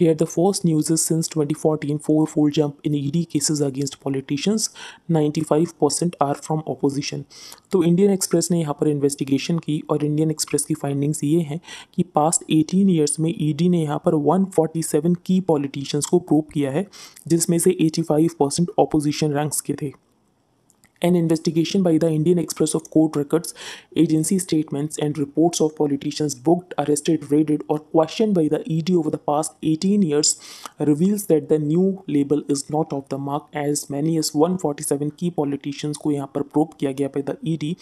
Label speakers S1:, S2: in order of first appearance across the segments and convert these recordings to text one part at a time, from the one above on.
S1: Here, the first news is since 2014, four-fold jump in ED cases against politicians, 95% are from opposition. तो Indian Express ने यहाँ पर investigation की और Indian express की फाइंडिंग्स ये हैं कि पास्ट 18 ईयर्स में ईडी e ने यहाँ पर 147 की पॉलिटिशियंस को प्रूव किया है जिसमें से 85 परसेंट ऑपोजिशन रैंक्स के थे An investigation by the Indian Express of court records, agency statements, and reports of politicians booked, arrested, raided, or questioned by the ED over the past 18 years reveals that the new label is not off the mark. As many as 147 key politicians were probed probe by the ED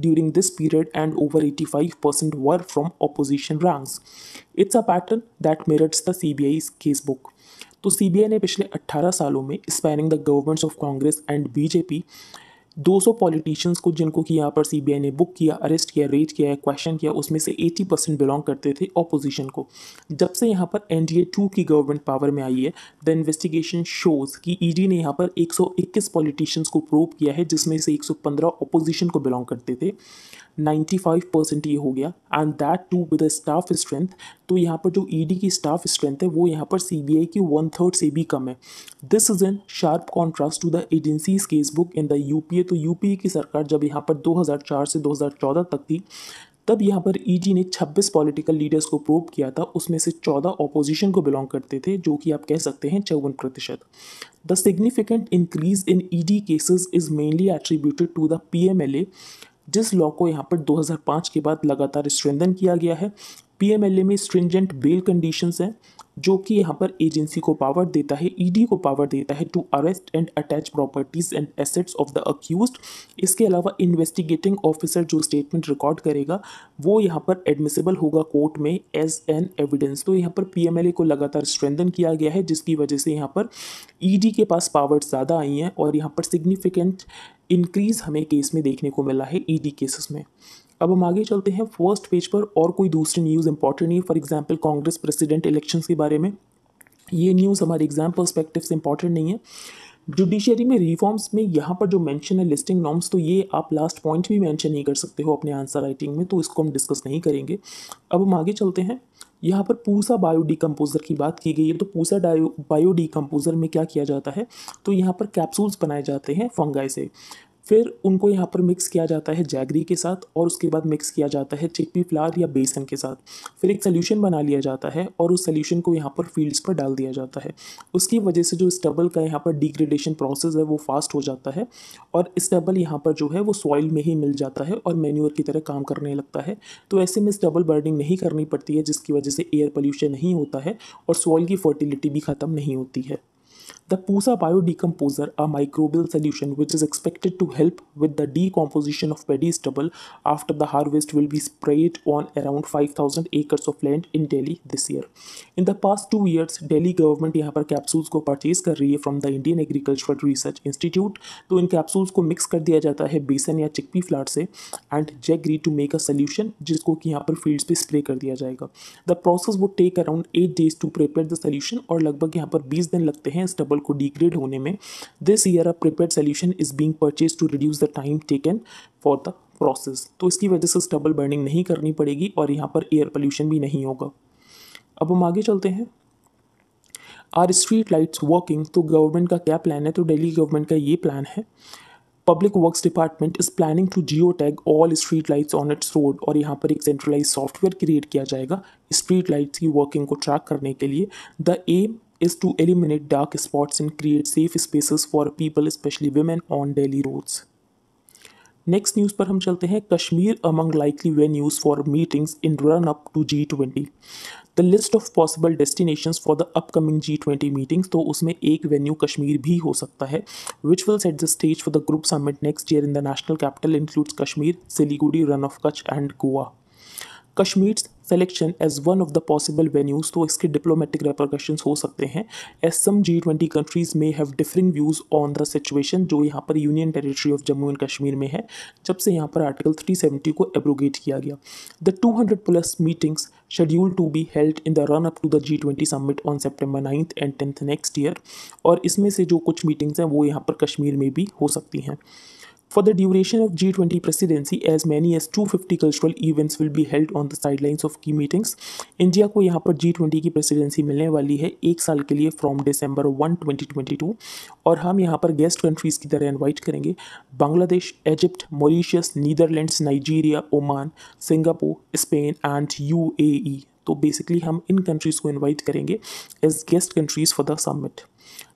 S1: during this period, and over 85% were from opposition ranks. It's a pattern that mirrors the CBI's casebook. तो CBI ने पिछले 18 सालों में spanning the governments of Congress and BJP 200 politicians को जिनको कि यहाँ पर सीबीआई ने बुक किया अरेस्ट किया रेज किया क्वेश्चन किया उसमें से 80 परसेंट बिलोंग करते थे ऑपोजिशन को जब से यहाँ पर एन डी टू की गवर्नमेंट पावर में आई है द इन्वेस्टिगेशन शोज कि ईडी e ने यहाँ पर 121 पॉलिटिशियंस को प्रूव किया है जिसमें से 115 ऑपोजिशन को बिलोंग करते थे 95% ये हो गया and that too with staff strength तो यहाँ पर जो ईडी e की स्टाफ स्ट्रेंथ है वो यहाँ पर सीबीआई की वन थर्ड से भी कम है this is in sharp contrast to the agencies case book in the UPA तो यूपीए की सरकार जब यहाँ पर 2004 से 2014 तक थी तब यहाँ पर ईजी e ने 26 पॉलिटिकल लीडर्स को प्रूव किया था उसमें से 14 ऑपोजिशन को बिलोंग करते थे जो कि आप कह सकते हैं चौवन प्रतिशत the significant increase in ED cases is mainly attributed to the PMLA जिस लॉ को यहाँ पर 2005 के बाद लगातार स्ट्रेंदन किया गया है पीएमएलए में स्ट्रिंजेंट बेल कंडीशंस हैं जो कि यहाँ पर एजेंसी को पावर देता है ईडी e को पावर देता है to arrest and attach properties and assets of the accused इसके अलावा इन्वेस्टिगेटिंग ऑफिसर जो स्टेटमेंट रिकॉर्ड करेगा वो यहाँ पर एडमिसिबल होगा कोर्ट में एज एन एविडेंस तो यहाँ पर पीएमएलए को लगातार स्ट्रेंथन किया गया है जिसकी वजह से यहाँ पर ई e के पास पावर ज़्यादा आई हैं और यहाँ पर सिग्निफिकेंट इंक्रीज़ हमें केस में देखने को मिला है डी e केसेस में अब हम आगे चलते हैं फर्स्ट पेज पर और कोई दूसरी न्यूज़ इंपॉर्टेंट नहीं for example Congress president election के बारे में ये न्यूज़ हमारे एग्जाम परस्पेक्टिव से इंपॉर्टेंट नहीं है जुडिशियरी में रिफॉर्म्स में यहाँ पर जो मेंशन है लिस्टिंग नॉर्म्स तो ये आप लास्ट पॉइंट भी मेंशन नहीं कर सकते हो अपने आंसर राइटिंग में तो इसको हम डिस्कस नहीं करेंगे अब हम आगे चलते हैं यहाँ पर पूसा बायो डिकम्पोज़र की बात की गई है तो पूसा बायो डिकम्पोज़र में क्या किया जाता है तो यहाँ पर कैप्सूल्स बनाए जाते हैं फंगाई से फिर उनको यहाँ पर मिक्स किया जाता है जैगरी के साथ और उसके बाद मिक्स किया जाता है चिकपी फ्लावर या बेसन के साथ फिर एक सोल्यूशन बना लिया जाता है और उस सोल्यूशन को यहाँ पर फील्ड्स पर डाल दिया जाता है उसकी वजह से जो स्टबल का यहाँ पर डिग्रेडेशन प्रोसेस है वो फास्ट हो जाता है और स्टबल यहाँ पर जो है वो सॉइल में ही मिल जाता है और मेन्यूर की तरह काम करने लगता है तो ऐसे में स्टबल बर्निंग नहीं करनी पड़ती है जिसकी वजह से एयर पोल्यूशन नहीं होता है और सॉइल की फर्टिलिटी भी ख़त्म नहीं होती है The PUSA biodecomposer, a microbial solution which is expected to help with the decomposition of paddy stubble after the harvest will be sprayed on around 5000 acres of land in Delhi this year. In the past 2 years Delhi government यहाँ पर capsules को purchase कर रही है from the Indian Agricultural Research Institute. तो इन capsules को mix कर दिया जाता है बेसन या चिकपी flour से and jaggery to make a solution जिसको कि यहाँ पर फील्ड्स पे स्प्रे कर दिया जाएगा the process would take around eight days to prepare the solution और लगभग यहाँ पर बीस दिन लगते हैं इस डबल को डिग्रेड होने में this year a prepare solution is being purchase to reduce the time taken for the process तो इसकी वजह से स्टबल बर्निंग नहीं करनी पड़ेगी और यहाँ पर एयर पोल्यूशन भी नहीं होगा अब हम आगे चलते हैं आर स्ट्रीट लाइट्स वॉकिंग तो गवर्नमेंट का क्या प्लान है तो डेली गवर्नमेंट का ये प्लान है public works department is planning to geo tag all street lights on its road और यहाँ पर एक सेंट्रलाइज सॉफ्टवेयर क्रिएट किया जाएगा स्ट्रीट लाइट्स की वर्किंग को ट्रैक करने के लिए the aim is to eliminate dark spots and create safe spaces for people especially women on daily roads. Next news पर हम चलते हैं Kashmir among likely venues for meetings in run up to G twenty the list of possible destinations for the upcoming G twenty meetings तो उसमें एक venue Kashmir भी हो सकता है which will set the stage for the group summit next year in the national capital includes Kashmir Siliguri Rann of Kutch and Goa Kashmir's selection as one of the possible venues तो इसके diplomatic repercussion हो सकते हैं as some G twenty countries में have different views on the situation जो यहाँ पर union territory of Jammu and Kashmir में है जब से यहाँ पर आर्टिकल थ्री सेवेंटी को एब्रोगेट किया गया the two hundred plus meetings schedule to be held in the run up to the G twenty summit on September ninth and tenth next year और इसमें से जो कुछ मीटिंग्स हैं वो यहाँ पर कश्मीर में भी हो सकती हैं For the duration of G20 presidency, as many as 250 cultural events will be held on the sidelines of key meetings. India को यहाँ पर G20 की प्रेसिडेंसी मिलने वाली है एक साल के लिए फ्रॉम दिसंबर 1, 2022 और हम यहाँ पर गेस्ट कंट्रीज़ की तरह इनवाइट करेंगे Bangladesh Egypt Mauritius Netherlands Nigeria Oman Singapore Spain and UAE तो बेसिकली हम इन कंट्रीज़ को इनवाइट करेंगे as guest countries for the summit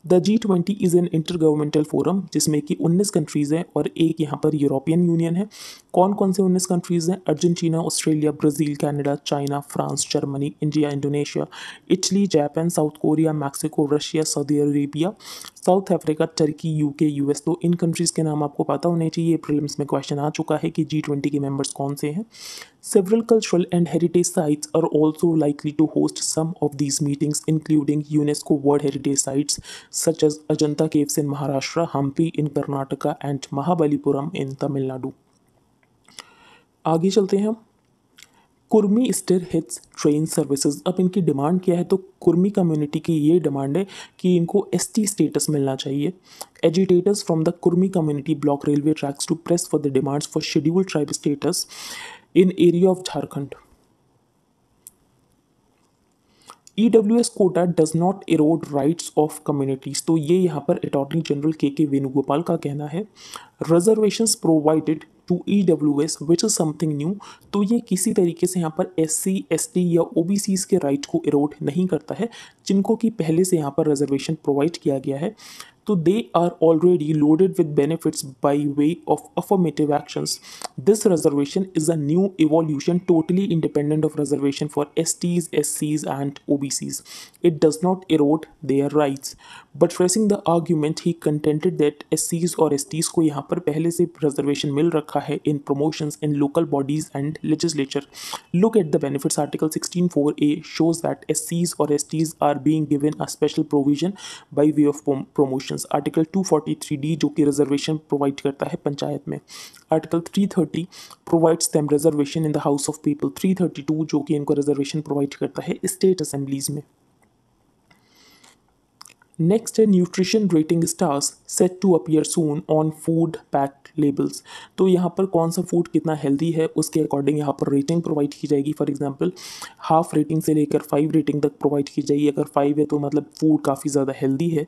S1: the G twenty is an intergovernmental forum जिसमें कि 19 कंट्रीज़ हैं और एक यहाँ पर यूरोपियन यूनियन है कौन कौन से उन्नीस कंट्रीज़ हैं Argentina Australia Brazil Canada China France Germany India Indonesia Italy Japan South Korea Mexico Russia Saudi Arabia South Africa Turkey UK US तो इन कंट्रीज़ के नाम आपको पता होने चाहिए प्रिलिम्स में क्वेश्चन आ चुका है कि जी ट्वेंटी के मेम्बर्स कौन से हैं several cultural and heritage sites are also likely to host some of these meetings including UNESCO world heritage sites such as Ajanta caves in Maharashtra Hampi in Karnataka and Mahabalipuram in Tamil Nadu आगे चलते हैं हम Kurmi stir hits train services अब इनकी demand क्या है तो Kurmi community की ये डिमांड है कि इनको एसटी स्टेटस मिलना चाहिए agitators from the Kurmi community block railway tracks to press for the demands for schedule tribe status in area of Jharkhand E W S quota does not erode rights of communities तो ये यहाँ पर attorney general के के वेणुगोपाल का कहना है reservation provided to E W S which is something new तो ये किसी तरीके से यहाँ पर एस सी एस टी या ओ बी सीज़ के राइट को एरोड नहीं करता है जिनको कि पहले से यहाँ पर रिजर्वेशन प्रोवाइड किया गया है So they are already loaded with benefits by way of affirmative actions. This reservation is a new evolution totally independent of reservation for STs, SCs and OBCs. It does not erode their rights. But phrasing the argument he contended that S और S Ts को यहाँ पर पहले से reservation मिल रखा है in promotion in local bodies and legislature look at the benefits article sixteen four A shows that S Cs और S Ts are being given a special provision by way of promotion article two forty three D जो कि reservation provide करता है पंचायत में article three thirty provides them reservation in the house of people three thirty two जो कि इनको reservation provide करता है स्टेट असेंबलीज में नेक्स्ट है nutrition rating stars set to appear soon on food pack labels तो यहाँ पर कौन सा फूड कितना हेल्दी है उसके अकॉर्डिंग यहाँ पर रेटिंग प्रोवाइड की जाएगी फॉर एग्जांपल हाफ रेटिंग से लेकर फाइव रेटिंग तक प्रोवाइड की जाएगी अगर फाइव है तो मतलब फूड काफ़ी ज़्यादा हेल्दी है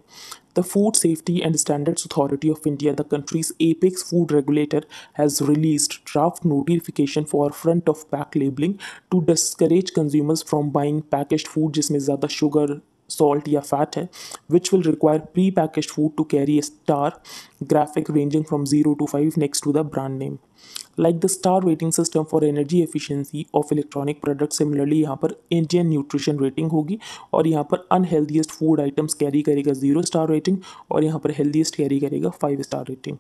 S1: the food safety and standards authority of India the country's apex food regulator has release draft notification for front of pack labelling to discourage consumers from buying package food जिसमें ज़्यादा sugar salt या fat है which will require pre package food to carry a star graphic ranging from zero to five next to the brand name like the star rating system for energy efficiency of electronic product similarly यहाँ पर Indian nutrition rating होगी और यहाँ पर unhealthiest food items carry करेगा zero star rating और यहाँ पर हेल्दीस्ट कैरी करेगा five star rating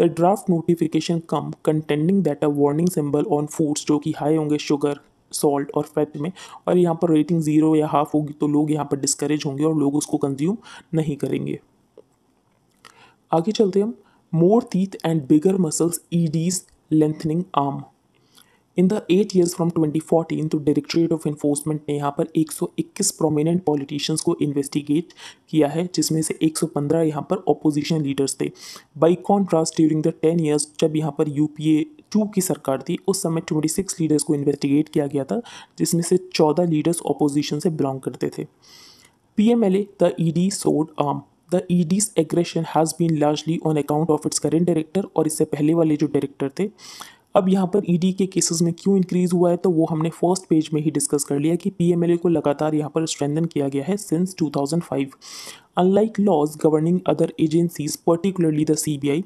S1: the draft notification come contending that a warning symbol on foods जो कि हाई होंगे शुगर सॉल्ट और फैट में और यहाँ पर रेटिंग ज़ीरो या हाफ होगी तो लोग यहाँ पर डिस्करेज होंगे और लोग उसको कंज्यूम नहीं करेंगे आगे चलते हम more teeth and bigger muscles E D's lengthening arm in the eight years from 2014 तो डायरेक्टोरेट ऑफ इन्फोर्समेंट ने यहाँ पर 121 प्रोमिनेंट पॉलिटिशियंस को इन्वेस्टिगेट किया है जिसमें से 115 यहाँ पर ऑपोजिशन लीडर्स थे by contrast during the ten years जब यहाँ पर यू पी ए टू की सरकार थी उस समय ट्वेंटी सिक्स लीडर्स को इन्वेस्टिगेट किया गया था जिसमें से चौदह लीडर्स ऑपोजिशन से बिलोंग करते थे P M L A the E D sword arm the ED's aggression has been largely on account of its current director और इससे पहले वाले जो डायरेक्टर थे अब यहाँ पर ईडी e के केसेस में क्यों इंक्रीज हुआ है तो वो हमने फर्स्ट पेज में ही डिस्कस कर लिया कि पीएमएलए को लगातार यहाँ पर स्ट्रेंथन किया गया है since 2005 unlike laws governing other agencies particularly the CBI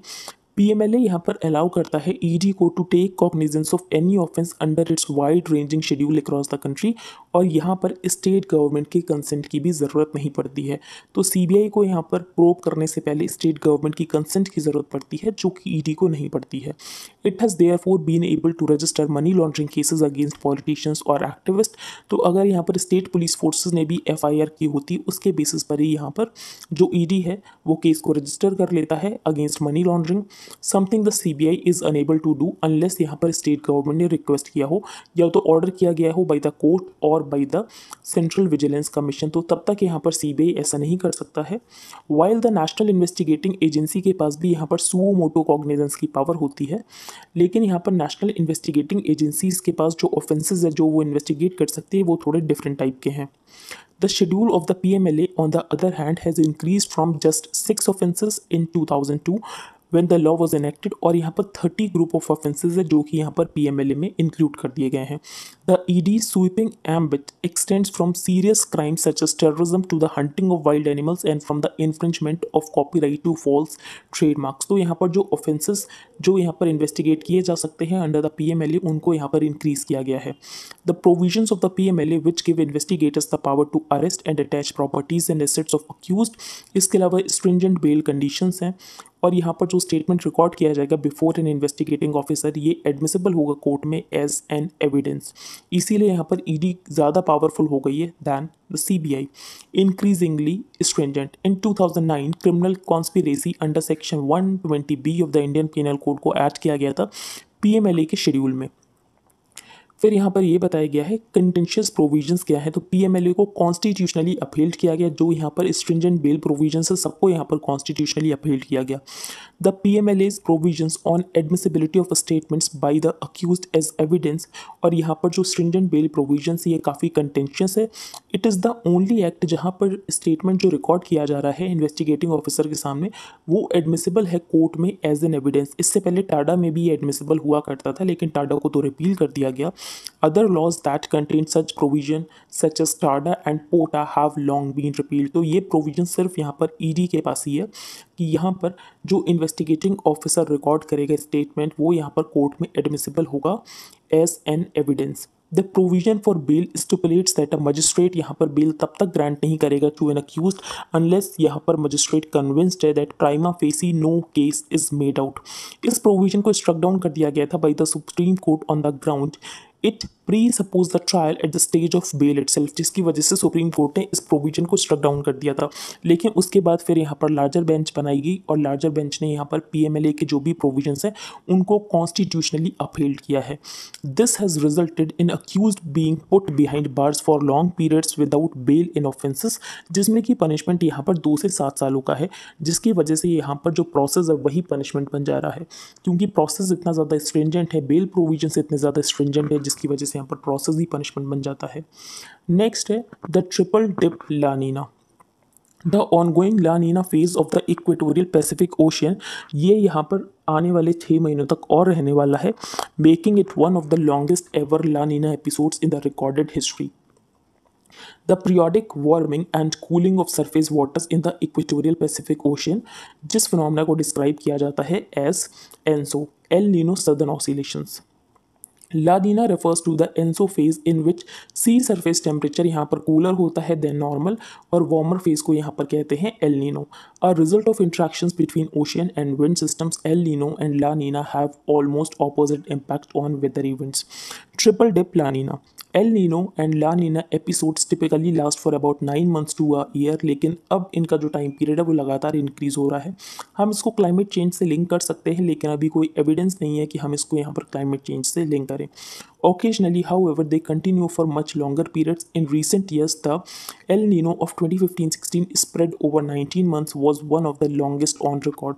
S1: P M L A यहाँ पर अलाउ करता है ई e डी को to take cognizance of any offence under its wide ranging schedule across the country और यहाँ पर state government के consent की भी ज़रूरत नहीं पड़ती है तो सी बी आई को यहाँ पर प्रोप करने से पहले स्टेट गवर्नमेंट की कंसेंट की ज़रूरत पड़ती है जो कि ई e डी को नहीं पड़ती है it has therefore been able to register money laundering cases against politicians और एक्टिविस्ट तो अगर यहाँ पर स्टेट पुलिस फोर्सेज ने भी एफ आई आर की होती उसके बेसिस पर ही यहाँ पर जो ई e डी है वो केस को रजिस्टर कर लेता है against money laundering something the C B I is unable to do unless यहाँ पर स्टेट गवर्नमेंट ने रिक्वेस्ट किया हो या तो ऑर्डर किया गया हो बाई द कोर्ट और by the central vigilance commission तो तब तक यहाँ पर सी बी आई ऐसा नहीं कर सकता है while the national investigating agency के पास भी यहाँ पर सुओ मोटो कॉग्निजेंस की पावर होती है लेकिन यहाँ पर नेशनल इन्वेस्टिगेटिंग एजेंसीज़ के पास जो ऑफेंसेज है जो वो इन्वेस्टिगेट कर सकती है वो थोड़े डिफरेंट टाइप के हैं the the schedule of M L A on the other hand has increase from just six offences in two thousand two when the law was enacted और यहाँ पर थर्टी ग्रुप ऑफ ऑफेंसेज है जो कि यहाँ पर पी एम एल ए में include कर दिए गए हैं the E D sweeping M which extends from serious crime such as terrorism to the hunting of wild animals and from the infringement of copyright to false trademarks तो यहाँ पर जो offences जो यहाँ पर इन्वेस्टिगेट किए जा सकते हैं under the P M L A उनको यहाँ पर इंक्रीज किया गया है the provision of the P M L A which give investigators the power to arrest and attach properties and assets of accused इसके अलावा स्ट्रिंजेंट बेल कंडीशन हैं और यहाँ पर जो स्टेटमेंट रिकॉर्ड किया जाएगा बिफोर एन इन्वेस्टिगेटिंग ऑफिसर ये एडमिसिबल होगा कोर्ट में एज एन एविडेंस इसीलिए यहाँ पर ईडी ज़्यादा पावरफुल हो गई है than the C B I increasingly stringent in two thousand nine criminal conspiracy under section one twenty B of the Indian penal code को ऐड किया गया था पी एम एल ए के शेड्यूल में फिर यहाँ पर यह बताया गया है कंटेंशियस प्रोविजंस क्या है तो पीएमएलए को कॉन्स्टिट्यूशनली अपील्ड किया गया जो यहाँ पर स्ट्रिंजेंट बेल प्रोविजन है सबको यहाँ पर कॉन्स्टिट्यूशनली अपील किया गया the P M L A's provisions on admissibility of statements by the accused as evidence और यहाँ पर जो स्ट्रिंजेंट बेल प्रोविजन्स ये काफ़ी कंटेंशियस है it is the only act जहाँ पर स्टेटमेंट जो रिकॉर्ड किया जा रहा है इन्वेस्टिगेटिंग ऑफिसर के सामने वो एडमिसिबल है कोर्ट में एज एन एविडेंस इससे पहले टाडा में भी एडमिसिबल हुआ करता था लेकिन टाडा को तो रिपील कर दिया गया other laws that country in such provision such as TADA and POTA have long been repeal तो ये प्रोविजन सिर्फ यहाँ पर ईडी e के पास ही है कि यहाँ पर जो इन्वेस्टिगेटिंग ऑफिसर रिकॉर्ड करेगा स्टेटमेंट वो यहाँ पर कोर्ट में एडमिसिबल होगा as an evidence the provision for bail stipulates that a magistrate यहाँ पर बेल तब तक ग्रांट नहीं करेगा टू एन अक्यूज अनलेस यहाँ पर मजिस्ट्रेट कन्विंस्ड है that prima facie no case is made out इस प्रोविजन को स्ट्रक डाउन कर दिया गया था by the supreme court on the ground it presuppose the trial at the stage of bail self जिसकी वजह से सुप्रीम कोर्ट ने इस प्रोविजन को स्ट्रक डाउन कर दिया था लेकिन उसके बाद फिर यहाँ पर लार्जर बेंच बनाई गई और लार्जर बेंच ने यहाँ पर पी के जो भी प्रोविजन हैं उनको कॉन्स्टिट्यूशनली अपहेल्ड किया है this has resulted in accused being put behind bars for long periods without bail in offences जिसमें कि पनिशमेंट यहाँ पर दो से सात सालों का है जिसकी वजह से यहाँ पर जो प्रोसेस है वही पनिशमेंट बन जा रहा है क्योंकि प्रोसेस इतना ज़्यादा स्ट्रेंजेंट है बेल प्रोविजन इतने ज़्यादा स्ट्रेंजेंट है जिसकी वजह से से यहाँ पर प्रोसेस ही पनिशमेंट बन जाता है नेक्स्ट है the triple dip La Nina the ongoing La Nina phase of the equatorial Pacific ocean ये यहाँ पर आने वाले छः महीनों तक और रहने वाला है making it one of the longest ever La Nina episodes in the recorded history the periodic warming and cooling of surface waters in the equatorial Pacific ocean जिस फिनोमेना को डिस्क्राइब किया जाता है as ENSO El Nino southern oscillations La Nina refers to the ENSO phase in which sea surface temperature यहाँ पर cooler होता है than normal और वार्मर फेज को यहाँ पर कहते हैं El Nino a result of interaction between ocean and wind systems El Nino and La Nina have almost opposite impact on weather events triple dip La Nina El Nino and La Nina episodes typically last for about nine months to a year लेकिन अब इनका जो time period है वो लगातार increase हो रहा है हम इसको क्लाइमेट चेंज से लिंक कर सकते हैं लेकिन अभी कोई एविडेंस नहीं है कि हम इसको यहाँ पर क्लाइमेट चेंज से लिंक करें occasionally ever they continue for much longer periods in recent years the El Nino of twenty fifteen sixteen spread over nineteen months was one of the longest on record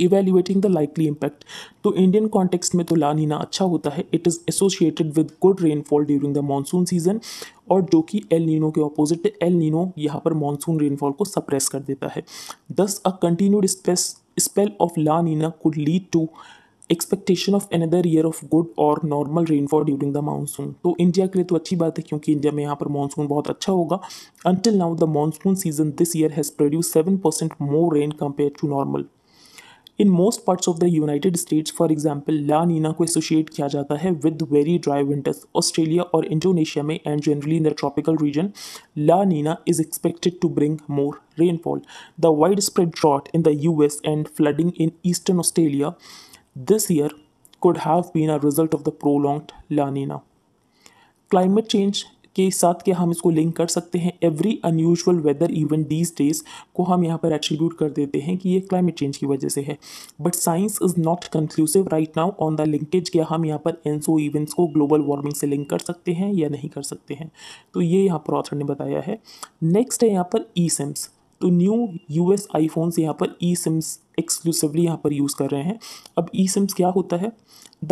S1: evaluating the likely impact तो Indian context में तो La Nina अच्छा होता है it is associated with good rainfall during the monsoon season और जो कि El Nino के ऑपोजिट एल नीनो यहाँ पर मानसून रेनफॉल को सप्रेस कर देता है thus a continued space spell of La Nina could lead to expectation of another year of good और normal rainfall during the monsoon तो इंडिया के लिए तो अच्छी बात है क्योंकि इंडिया में यहाँ पर मानसून बहुत अच्छा होगा until now the monsoon season this year has produce seven percent more rain compared to normal in most parts of the United States for example La Nina को एसोशिएट किया जाता है with very dry winters Australia और Indonesia में and generally in the tropical region La Nina is expected to bring more rainfall the widespread drought in the U S and flooding in eastern Australia this year could have been a result of the prolonged La Nina. Climate change के साथ के हम इसको link कर सकते हैं every unusual weather even these days को हम यहाँ पर एट्रीब्यूट कर देते हैं कि ये क्लाइमेट चेंज की वजह से है but science is not conclusive right now on the linkage क्या हम यहाँ पर एनसो इवेंट्स को ग्लोबल वार्मिंग से लिंक कर सकते हैं या नहीं कर सकते हैं तो ये यहाँ पर ऑथर ने बताया है नेक्स्ट है यहाँ पर e e SIMs to new U S iPhones यहाँ पर ई सिम्स एक्सक्लूसिवली यहाँ पर यूज़ कर रहे हैं अब ई सिम्स क्या होता है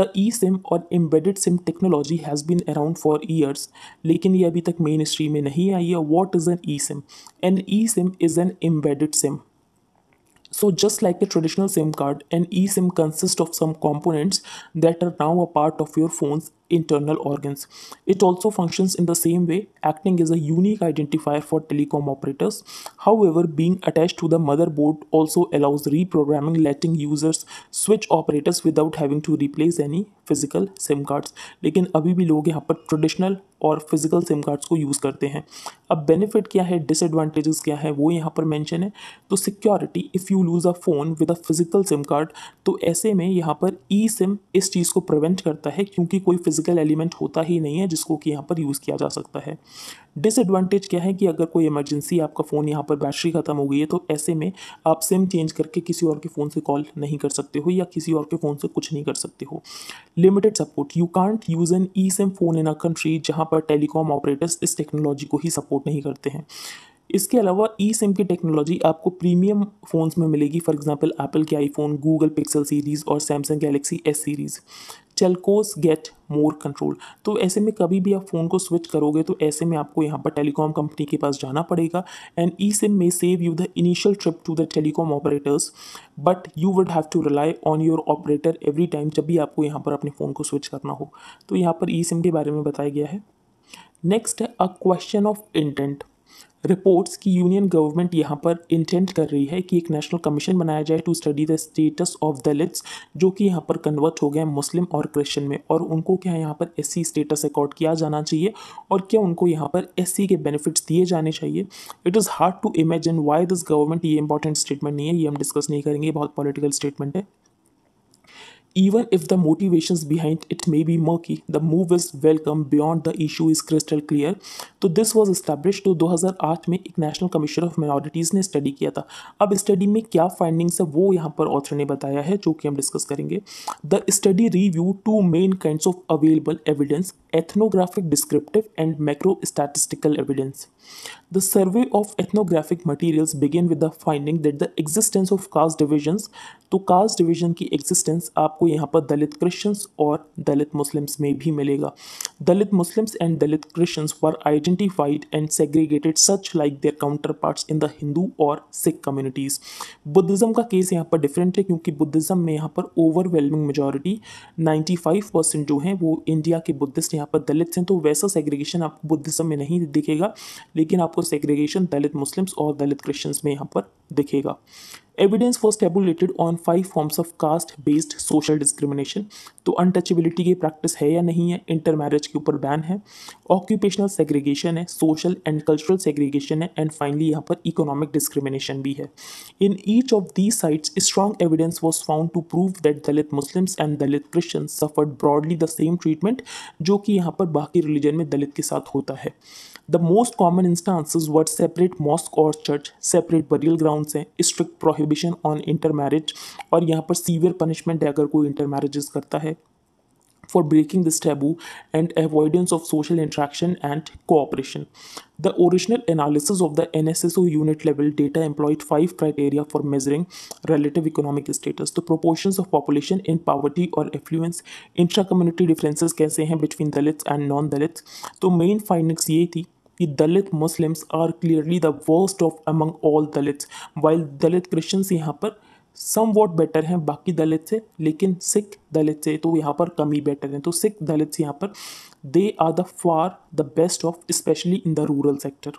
S1: द ई सिम और embedded SIM technology has been around for years लेकिन ये अभी तक मेन स्ट्रीम में नहीं आई है what is an e SIM an e SIM is an embedded SIM so just like a traditional SIM card an e SIM consist of some components that are now a part of your phones internal organs. It also functions in the same way, acting as a unique identifier for telecom operators. However, being attached to the motherboard also allows reprogramming, letting users switch operators without having to replace any physical SIM cards. लेकिन अभी भी लोग यहाँ पर traditional और physical SIM cards को use करते हैं अब बेनिफिट क्या है डिसएडवांटेजेस क्या है वो यहाँ पर मेंशन है तो security if you lose a phone with a physical SIM card तो ऐसे में यहाँ पर ई सिम इस चीज़ को प्रिवेंट करता है क्योंकि कोई फिजिकल फिजिकल एलिमेंट होता ही नहीं है जिसको कि यहाँ पर यूज़ किया जा सकता है डिसएडवांटेज क्या है कि अगर कोई इमरजेंसी आपका फ़ोन यहाँ पर बैटरी ख़त्म हो गई है तो ऐसे में आप सिम चेंज करके किसी और के फ़ोन से कॉल नहीं कर सकते हो या किसी और के फ़ोन से कुछ नहीं कर सकते हो limited support you can't use an e SIM phone in a country जहाँ पर टेलीकॉम ऑपरेटर्स इस टेक्नोलॉजी को ही सपोर्ट नहीं करते हैं इसके अलावा ई सिम की टेक्नोलॉजी आपको प्रीमियम फ़ोन्स में मिलेगी फॉर एग्जांपल एप्पल के आईफोन गूगल पिक्सल सीरीज़ और Samsung Galaxy S series telcos get more control तो ऐसे में कभी भी आप फ़ोन को स्विच करोगे तो ऐसे में आपको यहाँ पर टेलीकॉम कंपनी के पास जाना पड़ेगा एंड ई सिम में save you the initial trip to the telecom operators but you would have to rely on your operator every time जब भी आपको यहाँ पर अपने फ़ोन को स्विच करना हो तो यहाँ पर ई e सिम के बारे में बताया गया है नेक्स्ट है a question of intent reports की यूनियन गवर्नमेंट यहाँ पर इंटेंट कर रही है कि एक नेशनल कमीशन बनाया जाए to study the status of Dalits जो कि यहाँ पर कन्वर्ट हो गए मुस्लिम और क्रिश्चियन में और उनको क्या यहाँ पर एस स्टेटस अकॉर्ड किया जाना चाहिए और क्या उनको यहाँ पर एस के बेनिफिट्स दिए जाने चाहिए it is hard to imagine why this government ये इंपॉर्टेंट स्टेटमेंट नहीं है ये हम डिस्कस नहीं करेंगे बहुत पॉलिटिकल स्टेटमेंट है Even if the motivations behind it may be murky, the move is welcome beyond the issue is crystal clear. तो this was established तो 2008 में एक National Commission of Minorities ने study किया था अब study में क्या findings है वो यहाँ पर author ने बताया है जो कि हम discuss करेंगे The study review two main kinds of available evidence, ethnographic descriptive and macro statistical evidence. The survey of ethnographic materials began with the finding that the existence of caste divisions, तो caste division की existence आप आपको यहाँ पर दलित Christians और दलित Muslims में भी मिलेगा Dalit Muslims and Dalit Christians were identified and segregated such like their counterparts in the Hindu और सिख कम्युनिटीज़ बुद्धिज़्म का केस यहाँ पर डिफरेंट है क्योंकि बुद्धिज़्म में यहाँ पर ओवरवेलमिंग मेजोरिटी फाइव परसेंट जो है वो इंडिया के बुद्धिस्ट यहाँ पर दलित हैं तो वैसा सेग्रीगेशन आपको बुद्धिज़्म में नहीं दिखेगा लेकिन आपको सेग्रीगेशन दलित मुस्लिम्स और दलित क्रिश्चियंस में यहाँ पर दिखेगा evidence was tabulated on five forms of caste based social discrimination तो अनटचेबिलिटी की प्रैक्टिस है या नहीं है इंटर मैरिज के ऊपर बैन है ऑक्यूपेशनल सेग्रीगेशन है सोशल एंड कल्चरल सेग्रीगेशन है एंड फाइनली यहाँ पर इकोनॉमिक डिस्क्रिमिनेशन भी है in each of the sites strong evidence was found to prove that Dalit Muslims and Dalit Christian suffered broadly the same treatment जो कि यहाँ पर बाकी रिलीजन में दलित के साथ होता है the most common instances were separate mosque और चर्च सेपरेट बरियल ग्राउंड हैं strict prohib prohibition on intermarriage और यहाँ पर सीवियर पनिशमेंट है अगर कोई इंटर मैरिजेस करता है for breaking this taboo and avoidance of social interaction and cooperation the original analysis of the N S S O unit level data employed five criteria for measuring relative economic status तो proportion of population in poverty और affluence intra community differences कैसे हैं between Dalits and non Dalits तो main findings ये थी कि Dalit Muslims are clearly the worst off among all Dalits while Dalit Christians यहाँ पर सम वॉट बेटर हैं बाकी दलित से लेकिन सिख दलित से तो यहाँ पर कम ही बेटर हैं तो सिख दलित से यहाँ पर they are the far the best off especially in the rural sector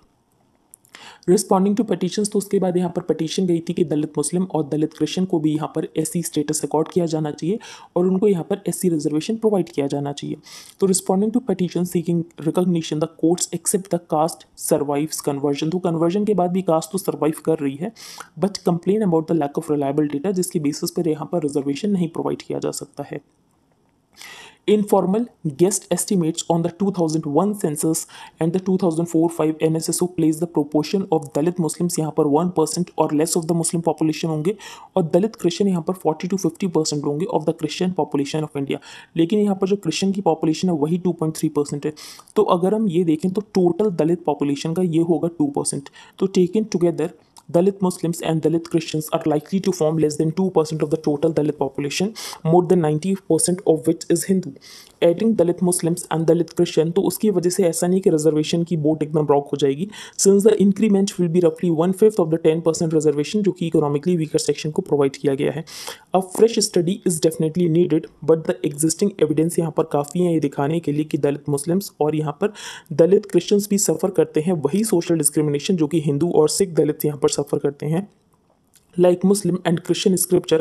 S1: responding to petition तो उसके बाद यहाँ पर पटिशन गई थी कि दलित मुस्लिम और दलित क्रिश्चियन को भी यहाँ पर एस स्टेटस रिकॉर्ड किया जाना चाहिए और उनको यहाँ पर एस रिजर्वेशन प्रोवाइड किया जाना चाहिए तो responding to petition seeking recognition the courts accept the caste survives conversion तो कन्वर्जन के बाद भी कास्ट तो सर्वाइव कर रही है but complain about the lack of reliable data जिसके बेसिस पर यहाँ पर रिजर्वेशन नहीं प्रोवाइड किया जा सकता है informal guest estimates on the 2001 census and the 2004-5 NSSO place the proportion of Dalit Muslims यहाँ पर 1 परसेंट और less of the Muslim population होंगे और दलित Christian यहाँ पर 40 टू 50 परसेंट होंगे of the Christian population of India लेकिन यहाँ पर जो Christian की पॉपुलेशन है वही 2.3 परसेंट है तो अगर हम ये देखें तो टोटल दलित पॉपुलेशन का ये होगा 2 परसेंट तो taken together Dalit Muslims and Dalit Christians are likely to form less than 2% of the total Dalit population, more than 90% of which is Hindu. Adding Dalit Muslims and Dalit Christian तो उसकी वजह से ऐसा नहीं कि रिजर्वेशन की बोट एकदम रॉक हो जाएगी since the increment will be रफली one fifth of the ten percent reservation जो कि इकोनॉमिकली वीकर सेक्शन को प्रोवाइड किया गया है a fresh study is definitely needed but the existing evidence यहाँ पर काफ़ी है ये दिखाने के लिए कि दलित मुस्लिम्स और यहाँ पर दलित क्रिश्चियंस भी सफ़र करते हैं वही सोशल डिस्क्रिमिनेशन जो कि हिंदू और सिख दलित यहाँ पर सफ़र करते हैं like Muslim and Christian scripture,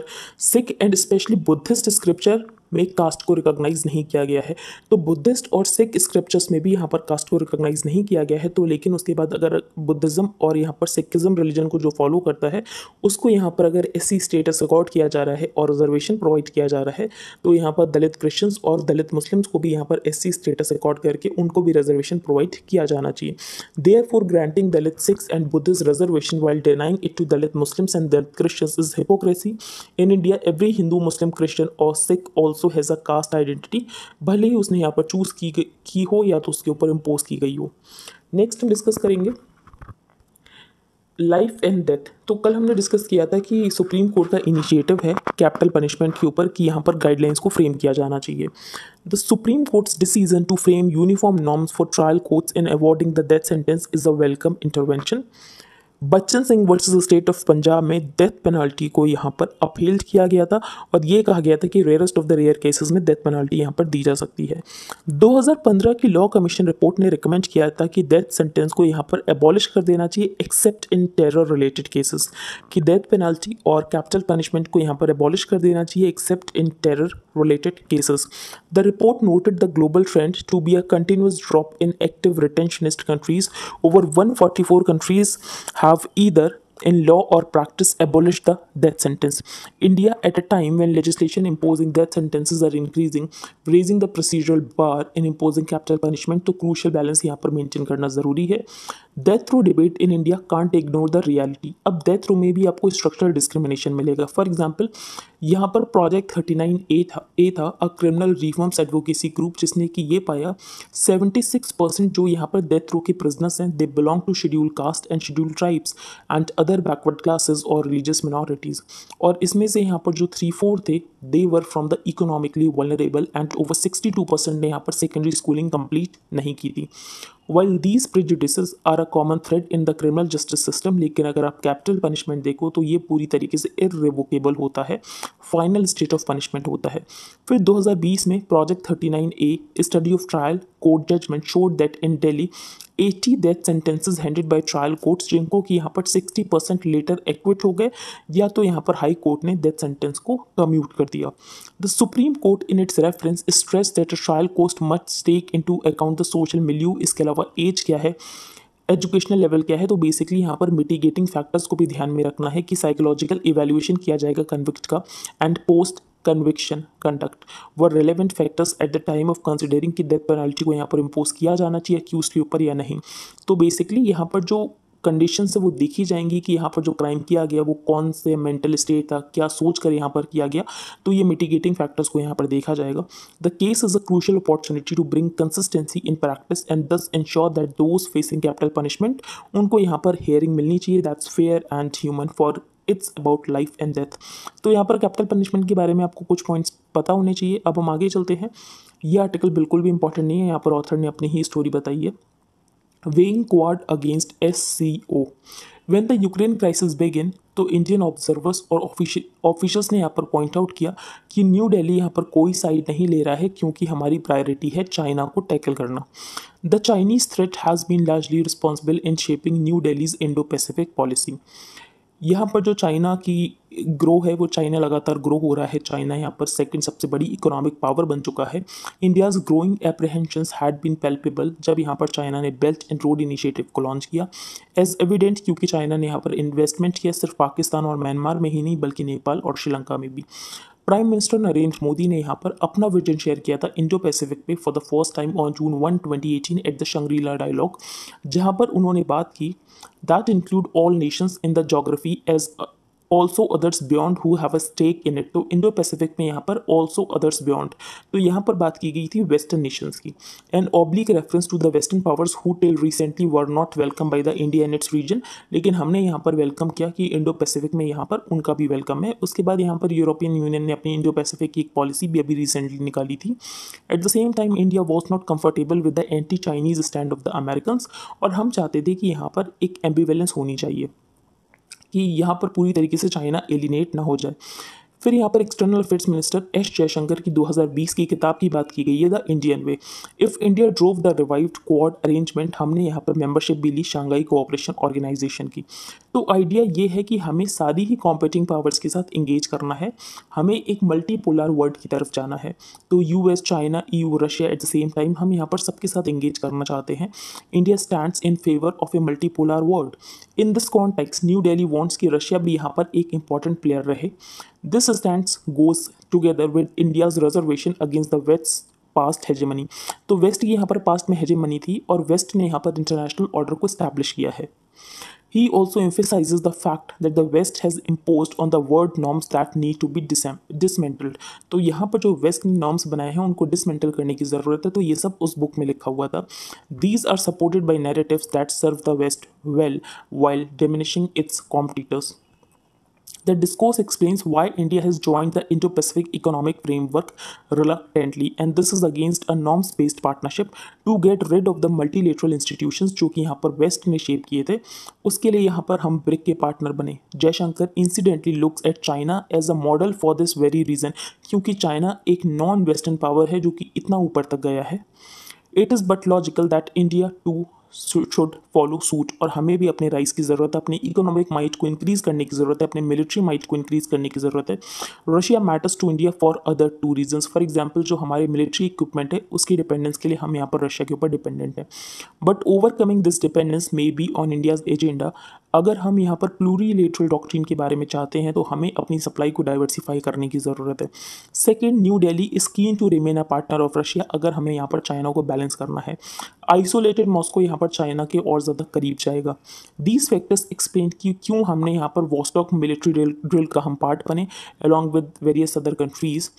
S1: Sikh and especially Buddhist scripture में कास्ट को रिकॉग्नाइज़ नहीं किया गया है तो बुद्धिस्ट और सिख स्क्रिप्चर्स में भी यहाँ पर कास्ट को रिकॉग्नाइज़ नहीं किया गया है तो लेकिन उसके बाद अगर बुद्धिज़्म और यहाँ पर सिखिज़म रिलीजन को जो फॉलो करता है उसको यहाँ पर अगर एस स्टेटस रिकॉर्ड किया जा रहा है और रिजर्वेशन प्रोवाइड किया जा रहा है तो यहाँ पर दलित क्रिश्चियंस और दलित मुस्लिम्स को भी यहाँ पर एस स्टेटस रिकॉर्ड करके उनको भी रिजर्वेशन प्रोवाइड किया जाना चाहिए therefore granting Dalit Sikhs and Buddhist reservation while denying it to Dalit Muslims and Dalit Christians is hypocrisy in India every Hindu Muslim Christian और Sikh also also has a caste identity भले ही उसने यहाँ पर चूज़ की की हो या तो उसके ऊपर इम्पोज की गई हो नेक्स्ट हम डिस्कस करेंगे लाइफ एंड डेथ तो कल हमने डिस्कस किया था कि सुप्रीम कोर्ट का इनिशिएटिव है कैपिटल पनिशमेंट के ऊपर कि यहाँ पर गाइडलाइंस को फ्रेम किया जाना चाहिए the Supreme Court's decision to frame uniform norms for trial courts in awarding the death sentence is a welcome intervention Bachan Singh versus state of Punjab में डेथ पेनल्टी को यहाँ पर अपील किया गया था और ये कहा गया था कि rarest of the rare cases में डेथ पेनल्टी यहाँ पर दी जा सकती है 2015 की लॉ कमीशन रिपोर्ट ने रिकमेंड किया था कि डेथ सेंटेंस को यहाँ पर एबॉलिश कर देना चाहिए except in terror related cases कि डेथ पेनल्टी और कैपिटल पनिशमेंट को यहाँ पर एबॉलिश कर देना चाहिए except in terror related cases. The report noted the global trend to be a continuous drop in active retentionist countries. Over 144 countries have either in law or practice abolished the death sentence. India, at a time when legislation imposing death sentences are increasing, raising the procedural bar in imposing capital punishment, to crucial balance यहाँ पर maintain karna zaruri hai. Death row debate in India can't ignore the reality अब death row में भी आपको structural discrimination मिलेगा for example यहाँ पर project thirty nine A था ए था a criminal reforms advocacy group जिसने कि ये पाया सेवेंटी सिक्स परसेंट जो यहाँ पर डेथ थ्रो के प्रिजनर्स हैं they belong to schedule caste and schedule tribes and other backward classes और रिलीजियस मिनॉरिटीज़ और इसमें से यहाँ पर जो थ्री फोर थे they were from the economically vulnerable and over sixty two percent ने यहाँ पर सेकेंडरी स्कूलिंग कंप्लीट नहीं की थी well these prejudice are a common thread in the criminal justice system लेकिन अगर आप कैपिटल पनिशमेंट देखो तो ये पूरी तरीके से इरिवोकेबल होता है फाइनल स्टेट ऑफ पनिशमेंट होता है फिर 2020 में project 39 A study of trial court judgment showed that in Delhi eighty death sentences handed by trial courts जिनको कि यहाँ पर सिक्सटी परसेंट लेटर एक्विट हो गए या तो यहाँ पर हाई कोर्ट ने डेथ सेंटेंस को कम्यूट कर दिया the supreme Court in its reference stress that trial courts must take into account the social milieu इसके अलावा एज क्या है एजुकेशनल लेवल क्या है तो बेसिकली यहाँ पर मिटिगेटिंग फैक्टर्स को भी ध्यान में रखना है कि साइकोलॉजिकल इवेल्यूशन किया जाएगा कन्विक्ट का एंड पोस्ट कन्विक्शन कंडक्ट व relevant factors at the time of considering कि डेथ पेनल्टी को यहाँ पर इम्पोज किया जाना चाहिए अक्यूज के ऊपर या नहीं तो बेसिकली यहाँ पर जो कंडीशन से वो देखी जाएंगी कि यहाँ पर जो क्राइम किया गया वो कौन से मेंटल स्टेट था क्या सोच कर यहाँ पर किया गया तो ये मिटिगेटिंग फैक्टर्स को यहाँ पर देखा जाएगा the case is a crucial opportunity to bring consistency in practice and thus ensure that those facing capital punishment उनको यहाँ पर हेयरिंग मिलनी चाहिए that's fair and human for it's about life and death तो यहाँ पर कैपिटल पनिशमेंट के बारे में आपको कुछ पॉइंट्स पता होने चाहिए अब हम आगे चलते हैं ये आर्टिकल बिल्कुल भी इंपॉर्टेंट नहीं है यहाँ पर ऑथर ने अपनी ही स्टोरी बताई है weighing Quad against S C O when the Ukraine crisis begin तो इंडियन ऑब्जर्वर्स और ऑफिशियल्स ने यहाँ पर पॉइंट आउट किया कि न्यू डेली यहाँ पर कोई साइड नहीं ले रहा है क्योंकि हमारी प्रायोरिटी है चाइना को टैकल करना the Chinese threat has been largely responsible in shaping New Delhi's Indo Pacific policy यहाँ पर जो चाइना की ग्रो है वो चाइना लगातार ग्रो हो रहा है चाइना यहाँ पर सेकंड सबसे बड़ी इकोनॉमिक पावर बन चुका है India's growing apprehensions had been palpable जब यहाँ पर चाइना ने बेल्ट एंड रोड इनिशिएटिव को लॉन्च किया एज एविडेंट क्योंकि चाइना ने यहाँ पर इन्वेस्टमेंट किया सिर्फ पाकिस्तान और म्यांमार में ही नहीं बल्कि नेपाल और श्रीलंका में भी प्राइम मिनिस्टर नरेंद्र मोदी ने यहाँ पर अपना विजन शेयर किया था इंडो पैसिफिक पे for the first time on June one twenty eighteen at the Shangri-La dialogue जहाँ पर उन्होंने बात की that include all nations in the geography as also others beyond who have a stake in it तो Indo Pacific में यहाँ पर also others beyond तो यहाँ पर बात की गई थी वेस्टर्न नेशंस की and oblique reference to the western powers who till recently were not welcome by the India and its region लेकिन हमने यहाँ पर वेलकम किया कि इंडो पैसिफिक में यहाँ पर उनका भी वेलकम है उसके बाद यहाँ पर यूरोपियन यूनियन ने अपनी इंडो पैसिफिक की एक पॉलिसी भी अभी रिसेंटली निकाली थी at the same time India was not comfortable with the anti Chinese stand of the American और हम चाहते थे कि यहाँ पर एक एम्बिवेलेंस होनी चाहिए कि यहाँ पर पूरी तरीके से चाइना एलिनेट ना हो जाए फिर यहाँ पर external affairs minister S Jaishankar की 2020 की किताब की बात की गई है the Indian way if India drove the revived Quad arrangement हमने यहाँ पर मेंबरशिप भी ली शांघाई कोऑपरेशन ऑर्गेनाइजेशन की तो आइडिया ये है कि हमें सारी ही कॉम्पिटिंग पावर्स के साथ इंगेज करना है हमें एक मल्टीपोलर वर्ल्ड की तरफ जाना है तो U S China U Russia at the same time हम यहाँ पर सबके साथ इंगेज करना चाहते हैं India stand in favour of a multipolar world in this context New Delhi wants कि रशिया भी यहाँ पर एक इंपॉर्टेंट प्लेयर रहे this stand goes together with India's reservation against the west past hegemony तो वेस्ट की यहाँ पर पास्ट में हेजेमनी थी और वेस्ट ने यहाँ पर इंटरनेशनल ऑर्डर को स्टैब्लिश किया है He also emphasizes the fact that the West has imposed on the world norms that need to be dismantled. तो यहाँ पर जो वेस्ट ने नॉर्म्स बनाए हैं उनको डिसमेंटल करने की ज़रूरत है तो ये सब उस बुक में लिखा हुआ था these are supported by narratives that serve the west well while diminishing its competitors The discourse explains why India has joined the Indo Pacific Economic Framework reluctantly, and this is against a norms based partnership to get rid of the multilateral institutions, which कि यहाँ पर waste ने shape किए थे उसके लिए यहाँ पर BRIC ब्रिक के पार्टनर बने Jaishankar incidentally looks at China as a model for this very reason क्योंकि चाइना एक नॉन वेस्टर्न पावर है जो कि इतना ऊपर तक गया है it is but logical that India too should follow suit और हमें भी अपने राइस की ज़रूरत है अपने इकोनॉमिक माइट को इंक्रीज़ करने की ज़रूरत है अपने मिलिट्री माइट को इंक्रीज़ करने की ज़रूरत है Russia matters to India for other two reasons for example जो हमारे मिलिट्री इक्विपमेंट है उसकी डिपेंडेंस के लिए हम यहाँ पर रशिया के ऊपर डिपेंडेंट है but overcoming this dependence may be on India's agenda अगर हम यहाँ पर प्लूरीलेटरल डॉक्ट्रिन के बारे में चाहते हैं तो हमें अपनी सप्लाई को डाइवर्सिफाई करने की ज़रूरत है second New Delhi seeks to remain a partner of Russia अगर हमें यहाँ पर चाइना को बैलेंस करना है आइसोलेटेड मॉस्को यहाँ पर चाइना के और ज़्यादा करीब जाएगा दीज फैक्टर्स एक्सप्लेन की क्यों हमने यहाँ पर वॉस्टॉक मिलिट्री ड्रिल का हम पार्ट बने along with various other countries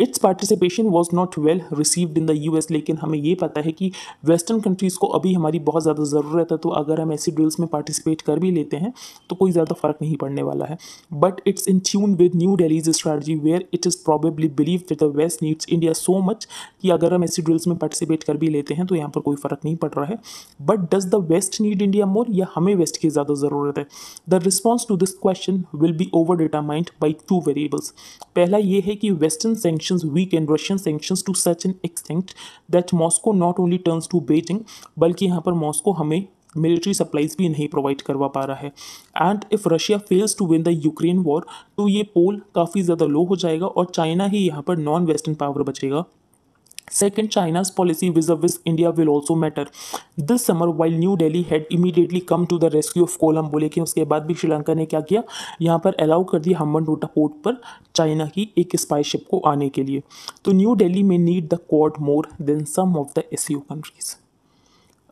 S1: its participation was not well received in the US लेकिन हमें ये पता है कि वेस्टर्न कंट्रीज़ को अभी हमारी बहुत ज़्यादा ज़रूरत है तो अगर हम ऐसी ड्रिल्स में पार्टिसिपेट कर भी लेते हैं तो कोई ज़्यादा फ़र्क नहीं पड़ने वाला है but it's in tune with New Delhi's strategy where it is probably believe that the west needs India so much कि अगर हम ऐसी ड्रिल्स में पार्टिसिपेट कर भी लेते हैं तो यहाँ पर कोई फ़र्क नहीं पड़ रहा है but does the west need India more या हमें वेस्ट की ज़्यादा ज़रूरत है the response to this question will be over determined by two variables पहला ये है कि western sanction sanctions weaken Russian sanctions to such an extent that Moscow not only turns to Beijing बल्कि यहाँ पर मॉस्को हमें मिलिट्री सप्लाईज भी नहीं प्रोवाइड करवा पा रहा है and if Russia fails to win the Ukraine war तो ये पोल काफ़ी ज़्यादा लो हो जाएगा और चाइना ही यहाँ पर नॉन वेस्टर्न पावर बचेगा Second, China's policy vis-a-vis India will also matter. This summer, while New Delhi had immediately come to the rescue of कोलम बोले कि उसके बाद भी श्रीलंका ने क्या किया यहाँ पर अलाउ कर दिया हम्बन डोटा पोर्ट पर चाइना की एक स्पाईशिप को आने के लिए तो न्यू दिल्ली में need the Quad more than some of the S countries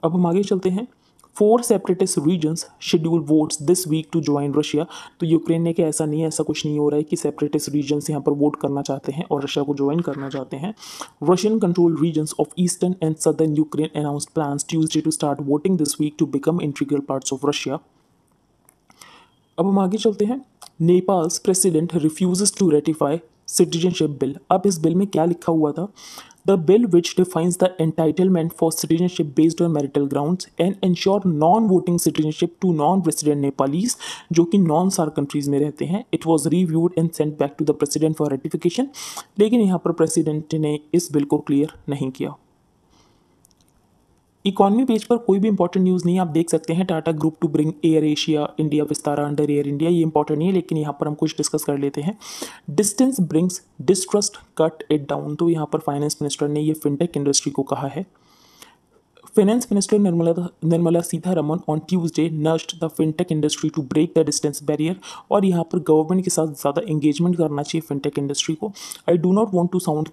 S1: अब हम आगे चलते हैं four separatist regions schedule votes this week to join Russia तो यूक्रेन ने कि ऐसा नहीं है ऐसा कुछ नहीं हो रहा है कि सेपरेटिस्ट रीजन्स यहाँ पर वोट करना चाहते हैं और रशिया को ज्वाइन करना चाहते हैं Russian control regions of eastern and southern Ukraine announce plan Tuesday to start voting this week to become integral parts of Russia अब हम आगे चलते हैं Nepal's president refuse to ratify citizenship bill अब इस बिल में क्या लिखा हुआ था The bill, which defines the entitlement for citizenship based on marital grounds and ensure non-voting citizenship to non-resident Nepalese, जो कि non-SAR countries में रहते हैं it was reviewed and sent back to the president for ratification लेकिन यहाँ पर president ने इस bill को clear नहीं किया इकोनॉमी पेज पर कोई भी इंपॉर्टेंट न्यूज़ नहीं आप देख सकते हैं Tata group to bring Air Asia India Vistara under Air India ये इंपॉर्टेंट नहीं है लेकिन यहाँ पर हम कुछ डिस्कस कर लेते हैं distance brings distrust cut it down तो यहाँ पर फाइनेंस मिनिस्टर ने ये फिनटेक इंडस्ट्री को कहा है finance minister Nirmala Nirmala Sitharaman on Tuesday nudged the fintech industry to break the distance barrier और यहाँ पर गवर्नमेंट के साथ ज़्यादा एंगेजमेंट करना चाहिए फिनटेक इंडस्ट्री को I do not want to sound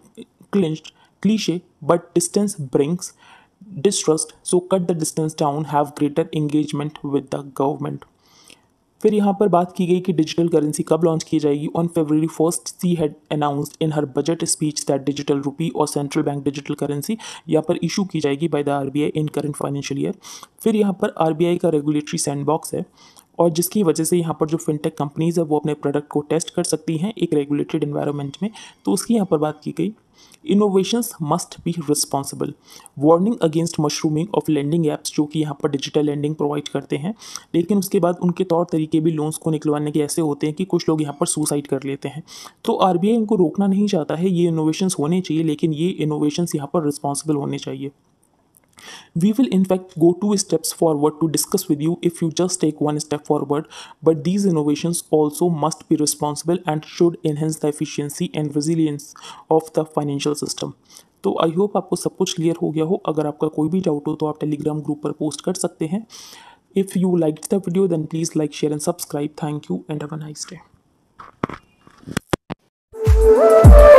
S1: क्लिंस्ड cliche but distance brings distrust so cut the distance down have greater engagement with the government फिर यहाँ पर बात की गई कि डिजिटल करेंसी कब लॉन्च की जाएगी on February first she had announced in her budget speech that digital rupee और सेंट्रल बैंक डिजिटल करेंसी यहाँ पर इशू की जाएगी by the R B I in current financial year फिर यहाँ पर आर बी आई का रेगुलेटरी सैंड बॉक्स है और जिसकी वजह से यहाँ पर जो फिनटेक कंपनीज है वो अपने प्रोडक्ट को टेस्ट कर सकती हैं एक रेगुलेटेड इन्वायरमेंट में तो उसकी यहाँ पर बात की गई innovations must be responsible warning against mushrooming of lending apps जो कि यहाँ पर डिजिटल लैंडिंग प्रोवाइड करते हैं लेकिन उसके बाद उनके तौर तरीके भी लोन्स को निकलवाने के ऐसे होते हैं कि कुछ लोग यहाँ पर सुसाइड कर लेते हैं तो आर इनको रोकना नहीं चाहता है ये इनोवेशंस होने चाहिए लेकिन ये इनोवेशंस यहाँ पर रिस्पॉन्सिबल होने चाहिए We will in fact go two steps forward to discuss with you if you just take one step forward, but these innovations also must be responsible and should enhance the efficiency and resilience of the financial system. तो I hope आपको सब कुछ clear हो गया हो अगर आपका कोई भी डाउट हो तो आप टेलीग्राम ग्रुप पर पोस्ट कर सकते हैं if you like the video then please like share and subscribe thank you and have a nice day